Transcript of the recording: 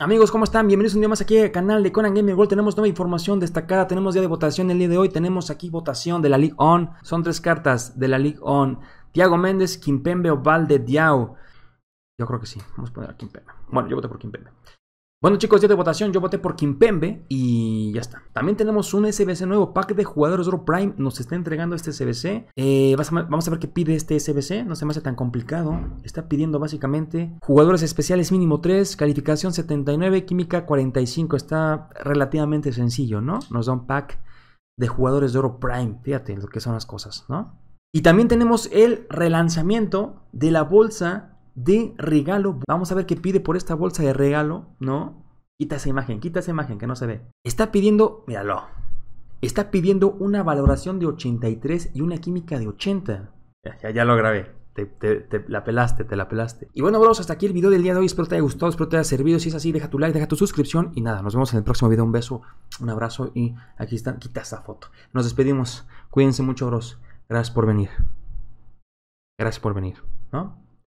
Amigos, ¿cómo están? Bienvenidos un día más aquí al canal de Conan Gaming World. Tenemos nueva información destacada, tenemos día de votación el día de hoy, tenemos aquí votación de la League On. Son tres cartas de la League On. Tiago Méndez, Kimpembe o Valde Diao. Yo creo que sí, vamos a poner a Bueno, yo voto por Quimpembe. Bueno chicos, día de votación yo voté por Kimpembe y ya está. También tenemos un SBC nuevo, pack de jugadores Oro Prime nos está entregando este SBC. Eh, vamos a ver qué pide este SBC, no se me hace tan complicado. Está pidiendo básicamente jugadores especiales mínimo 3, calificación 79, química 45. Está relativamente sencillo, ¿no? Nos da un pack de jugadores de Oro Prime, fíjate lo que son las cosas, ¿no? Y también tenemos el relanzamiento de la bolsa de regalo. Vamos a ver qué pide por esta bolsa de regalo, ¿no? Quita esa imagen, quita esa imagen que no se ve. Está pidiendo, míralo, está pidiendo una valoración de 83 y una química de 80. Ya, lo grabé. Te, la pelaste, te la pelaste. Y bueno, bros, hasta aquí el video del día de hoy. Espero te haya gustado, espero te haya servido. Si es así, deja tu like, deja tu suscripción. Y nada, nos vemos en el próximo video. Un beso, un abrazo y aquí están quita esa foto. Nos despedimos. Cuídense mucho, bros. Gracias por venir. Gracias por venir, ¿no?